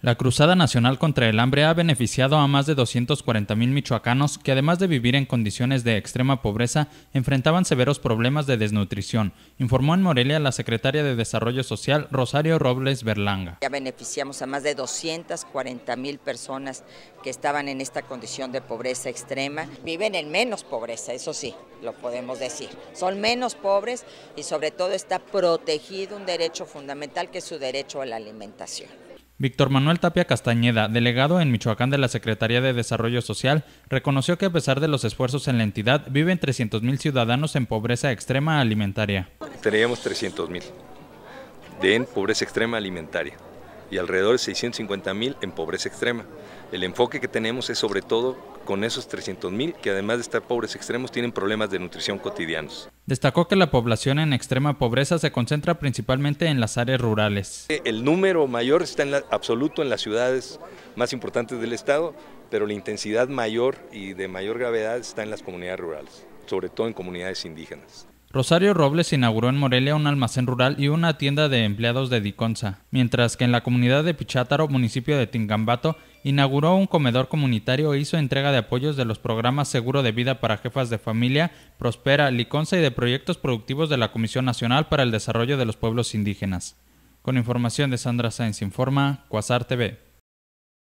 La cruzada nacional contra el hambre ha beneficiado a más de 240.000 michoacanos que además de vivir en condiciones de extrema pobreza, enfrentaban severos problemas de desnutrición, informó en Morelia la secretaria de Desarrollo Social Rosario Robles Berlanga. Ya beneficiamos a más de 240.000 personas que estaban en esta condición de pobreza extrema. Viven en menos pobreza, eso sí, lo podemos decir. Son menos pobres y sobre todo está protegido un derecho fundamental que es su derecho a la alimentación. Víctor Manuel Tapia Castañeda, delegado en Michoacán de la Secretaría de Desarrollo Social, reconoció que a pesar de los esfuerzos en la entidad, viven 300.000 ciudadanos en pobreza extrema alimentaria. Teníamos 300.000 de pobreza extrema alimentaria y alrededor de 650.000 en pobreza extrema. El enfoque que tenemos es sobre todo con esos 300 mil que además de estar pobres extremos tienen problemas de nutrición cotidianos. Destacó que la población en extrema pobreza se concentra principalmente en las áreas rurales. Eh, el número mayor está en absoluto en las ciudades más importantes del estado, pero la intensidad mayor y de mayor gravedad está en las comunidades rurales, sobre todo en comunidades indígenas. Rosario Robles inauguró en Morelia un almacén rural y una tienda de empleados de Diconza, mientras que en la comunidad de Pichátaro, municipio de Tingambato, inauguró un comedor comunitario e hizo entrega de apoyos de los programas Seguro de Vida para Jefas de Familia, Prospera, Liconza y de proyectos productivos de la Comisión Nacional para el Desarrollo de los Pueblos Indígenas. Con información de Sandra Sáenz Informa, Cuasar TV.